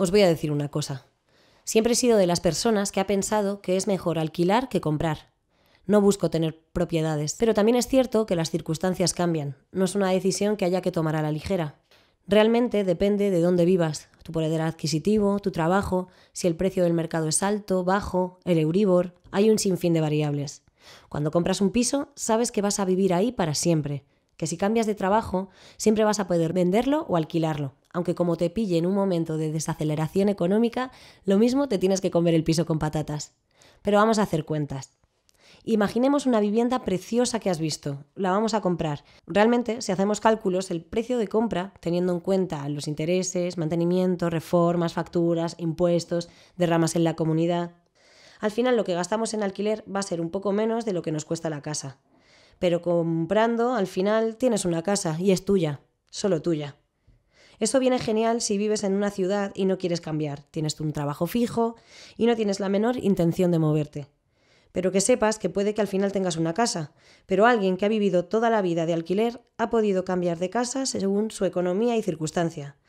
Os voy a decir una cosa. Siempre he sido de las personas que ha pensado que es mejor alquilar que comprar. No busco tener propiedades, pero también es cierto que las circunstancias cambian. No es una decisión que haya que tomar a la ligera. Realmente depende de dónde vivas, tu poder adquisitivo, tu trabajo, si el precio del mercado es alto, bajo, el euríbor, hay un sinfín de variables. Cuando compras un piso, sabes que vas a vivir ahí para siempre, que si cambias de trabajo, siempre vas a poder venderlo o alquilarlo, aunque como te pille en un momento de desaceleración económica, lo mismo te tienes que comer el piso con patatas. Pero vamos a hacer cuentas. Imaginemos una vivienda preciosa que has visto, la vamos a comprar. Realmente, si hacemos cálculos, el precio de compra, teniendo en cuenta los intereses, mantenimiento, reformas, facturas, impuestos, derramas en la comunidad, al final lo que gastamos en alquiler va a ser un poco menos de lo que nos cuesta la casa. Pero comprando, al final tienes una casa y es tuya, solo tuya. Eso viene genial si vives en una ciudad y no quieres cambiar, tienes un trabajo fijo y no tienes la menor intención de moverte. Pero que sepas que puede que al final tengas una casa, pero alguien que ha vivido toda la vida de alquiler ha podido cambiar de casa según su economía y circunstancia.